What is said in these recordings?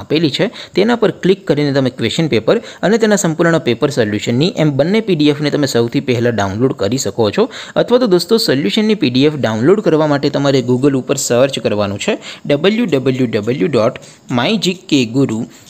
આપેલી છે તેના પર ક્લિક કરીને તમે ક્વેશ્ચન પેપર અને તેના સંપૂર્ણનો પેપર સોલ્યુશનની એમ બन्ने પીડીએફ ને તમે સૌથી પહેલા ડાઉનલોડ કરી શકો છો અથવા તો દોસ્તો સોલ્યુશનની પીડીએફ ડાઉનલોડ કરવા માટે તમારે Google ઉપર સર્ચ કરવાનું છે www.mygkguru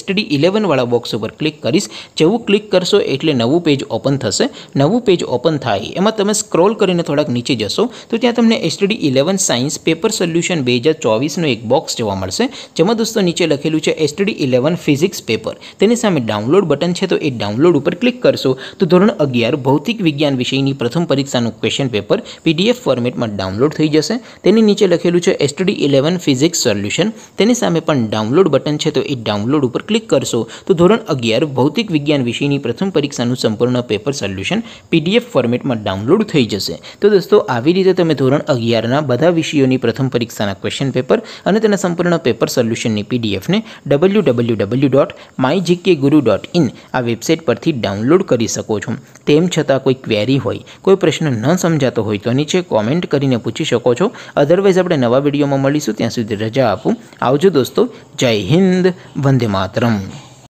STD 11 વાળો બોક્સ ઉપર ક્લિક કરશો જેવું ક્લિક કરશો એટલે નવું પેજ ઓપન થશે નવું પેજ ઓપન થાય એમાં તમે સ્ક્રોલ કરીને થોડક નીચે જશો તો ત્યાં તમને STD 11 સાયન્સ પેપર સોલ્યુશન 2024 નો એક બોક્સ જોવા મળશે જેમાં દોસ્તો નીચે લખેલું છે STD 11 ફિઝિક્સ પેપર તેની સામે ડાઉનલોડ બટન છે તો એ ડાઉનલોડ ઉપર ક્લિક કરશો તો ધોરણ 11 ભૌતિક વિજ્ઞાન વિષયની પ્રથમ પરીક્ષા નું ક્વેશ્ચન પેપર PDF ફોર્મેટમાં ડાઉનલોડ થઈ જશે તેની નીચે લખેલું છે STD 11 ફિઝિક્સ સોલ્યુશન તેની સામે પણ ડાઉનલોડ બટન છે તો એ ડાઉનલોડ પર ક્લિક કરશો તો ધોરણ 11 ભૌતિક વિજ્ઞાન વિષયની પ્રથમ પરીક્ષાનું સંપૂર્ણ પેપર સોલ્યુશન પીડીએફ ફોર્મેટમાં ડાઉનલોડ થઈ જશે તો દોસ્તો આવી રીતે તમે ધોરણ 11 ના બધા વિષયોની પ્રથમ પરીક્ષાના ક્વેશ્ચન પેપર અને તેના સંપૂર્ણ પેપર સોલ્યુશનની પીડીએફ ને www.mygkguru.in આ વેબસાઈટ પરથી ડાઉનલોડ કરી શકો છો તેમ છતાં કોઈ ક્વેરી હોય કોઈ પ્રશ્ન ન સમજાતો હોય તો નીચે કમેન્ટ કરીને પૂછી શકો છો અધરવાઇઝ આપણે નવા વિડિયોમાં મળીશું ત્યાં સુધી રજા આપું આવજો દોસ્તો જય હિન્દ વંદે માતરમ मातरम